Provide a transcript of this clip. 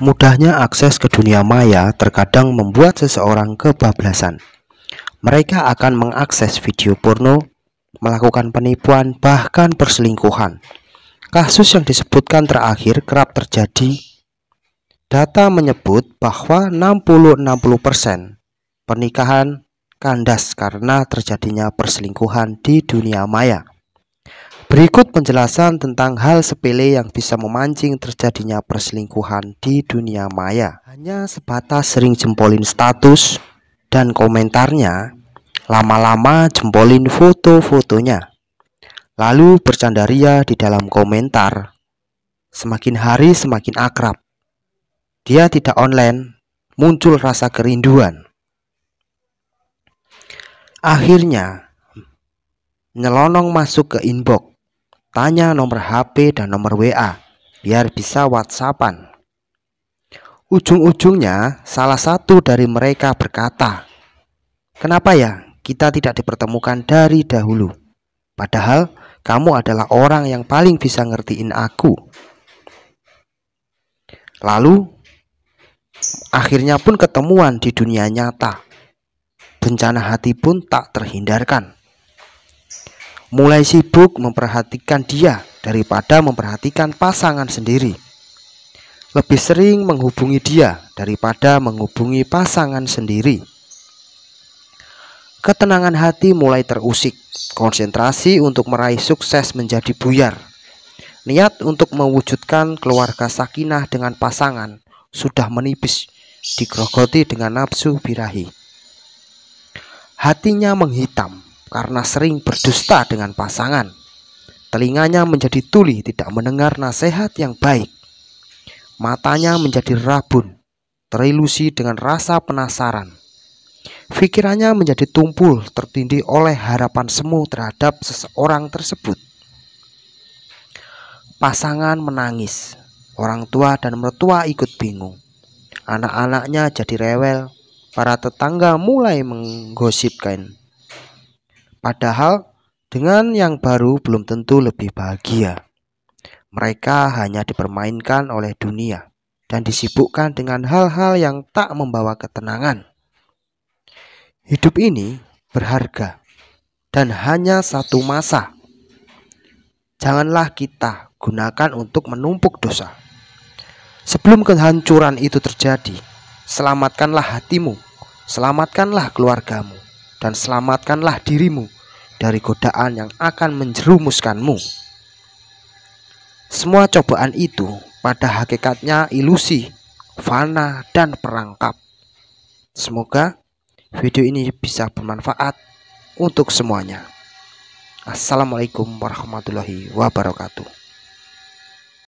Mudahnya akses ke dunia maya terkadang membuat seseorang kebablasan. Mereka akan mengakses video porno, melakukan penipuan, bahkan perselingkuhan. Kasus yang disebutkan terakhir kerap terjadi. Data menyebut bahwa 60-60% pernikahan kandas karena terjadinya perselingkuhan di dunia maya. Berikut penjelasan tentang hal sepele yang bisa memancing terjadinya perselingkuhan di dunia maya. Hanya sebatas sering jempolin status dan komentarnya, lama-lama jempolin foto-fotonya. Lalu bercanda ria di dalam komentar. Semakin hari semakin akrab. Dia tidak online, muncul rasa kerinduan. Akhirnya, nyelonong masuk ke inbox Tanya nomor HP dan nomor WA biar bisa WhatsAppan. Ujung-ujungnya salah satu dari mereka berkata, "Kenapa ya kita tidak dipertemukan dari dahulu? Padahal kamu adalah orang yang paling bisa ngertiin aku." Lalu akhirnya pun ketemuan di dunia nyata. Bencana hati pun tak terhindarkan mulai sibuk memperhatikan dia daripada memperhatikan pasangan sendiri. Lebih sering menghubungi dia daripada menghubungi pasangan sendiri. Ketenangan hati mulai terusik, konsentrasi untuk meraih sukses menjadi buyar. Niat untuk mewujudkan keluarga sakinah dengan pasangan sudah menipis, digrogoti dengan nafsu birahi. Hatinya menghitam, karena sering berdusta dengan pasangan. Telinganya menjadi tuli, tidak mendengar nasihat yang baik. Matanya menjadi rabun, terilusi dengan rasa penasaran. Pikirannya menjadi tumpul, tertindih oleh harapan semu terhadap seseorang tersebut. Pasangan menangis, orang tua dan mertua ikut bingung. Anak-anaknya jadi rewel, para tetangga mulai menggosipkan Padahal dengan yang baru belum tentu lebih bahagia. Mereka hanya dipermainkan oleh dunia dan disibukkan dengan hal-hal yang tak membawa ketenangan. Hidup ini berharga dan hanya satu masa. Janganlah kita gunakan untuk menumpuk dosa. Sebelum kehancuran itu terjadi, selamatkanlah hatimu, selamatkanlah keluargamu dan selamatkanlah dirimu dari godaan yang akan menjerumuskanmu. Semua cobaan itu pada hakikatnya ilusi, fana, dan perangkap. Semoga video ini bisa bermanfaat untuk semuanya. Assalamualaikum warahmatullahi wabarakatuh.